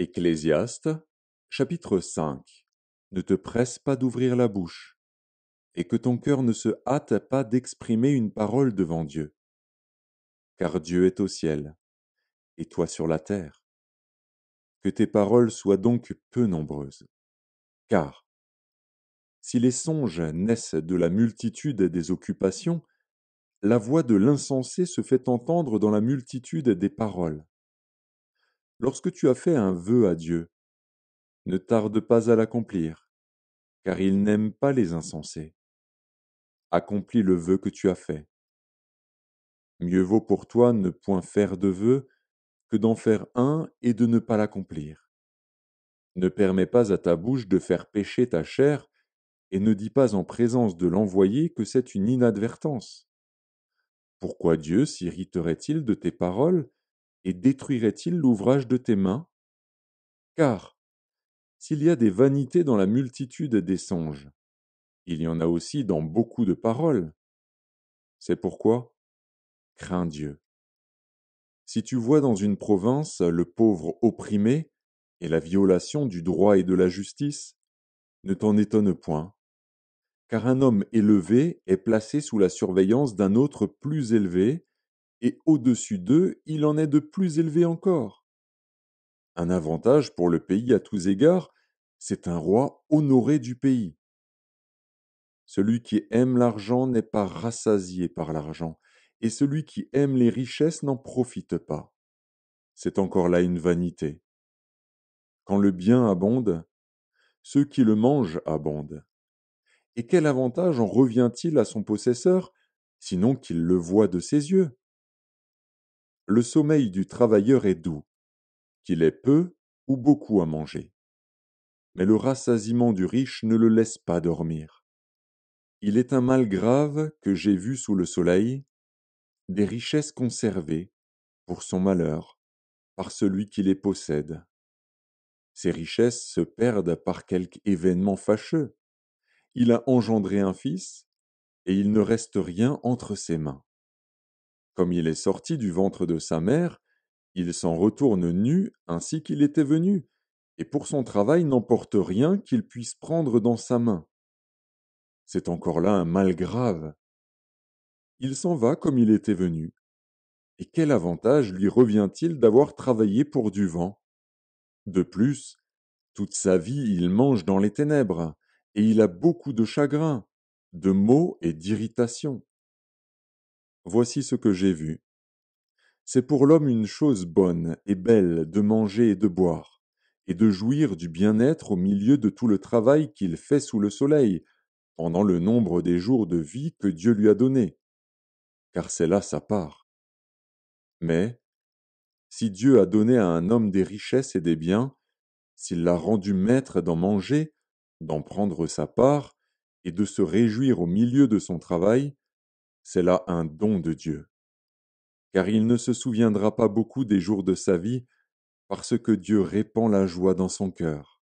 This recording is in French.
Ecclésiaste chapitre 5 Ne te presse pas d'ouvrir la bouche, et que ton cœur ne se hâte pas d'exprimer une parole devant Dieu. Car Dieu est au ciel, et toi sur la terre. Que tes paroles soient donc peu nombreuses. Car, si les songes naissent de la multitude des occupations, la voix de l'insensé se fait entendre dans la multitude des paroles. Lorsque tu as fait un vœu à Dieu, ne tarde pas à l'accomplir, car il n'aime pas les insensés. Accomplis le vœu que tu as fait. Mieux vaut pour toi ne point faire de vœu que d'en faire un et de ne pas l'accomplir. Ne permets pas à ta bouche de faire pécher ta chair, et ne dis pas en présence de l'envoyé que c'est une inadvertance. Pourquoi Dieu s'irriterait-il de tes paroles et détruirait-il l'ouvrage de tes mains Car, s'il y a des vanités dans la multitude des songes, il y en a aussi dans beaucoup de paroles. C'est pourquoi, crains Dieu. Si tu vois dans une province le pauvre opprimé et la violation du droit et de la justice, ne t'en étonne point, car un homme élevé est placé sous la surveillance d'un autre plus élevé, et au-dessus d'eux il en est de plus élevé encore. Un avantage pour le pays à tous égards, c'est un roi honoré du pays. Celui qui aime l'argent n'est pas rassasié par l'argent, et celui qui aime les richesses n'en profite pas. C'est encore là une vanité. Quand le bien abonde, ceux qui le mangent abondent. Et quel avantage en revient-il à son possesseur, sinon qu'il le voit de ses yeux le sommeil du travailleur est doux, qu'il ait peu ou beaucoup à manger. Mais le rassasiement du riche ne le laisse pas dormir. Il est un mal grave que j'ai vu sous le soleil, des richesses conservées, pour son malheur, par celui qui les possède. Ces richesses se perdent par quelque événement fâcheux. Il a engendré un fils, et il ne reste rien entre ses mains. Comme il est sorti du ventre de sa mère, il s'en retourne nu ainsi qu'il était venu, et pour son travail n'emporte rien qu'il puisse prendre dans sa main. C'est encore là un mal grave. Il s'en va comme il était venu. Et quel avantage lui revient-il d'avoir travaillé pour du vent De plus, toute sa vie il mange dans les ténèbres, et il a beaucoup de chagrin, de maux et d'irritations. Voici ce que j'ai vu. C'est pour l'homme une chose bonne et belle de manger et de boire, et de jouir du bien-être au milieu de tout le travail qu'il fait sous le soleil, pendant le nombre des jours de vie que Dieu lui a donnés, car c'est là sa part. Mais, si Dieu a donné à un homme des richesses et des biens, s'il l'a rendu maître d'en manger, d'en prendre sa part, et de se réjouir au milieu de son travail, c'est là un don de Dieu. Car il ne se souviendra pas beaucoup des jours de sa vie, parce que Dieu répand la joie dans son cœur.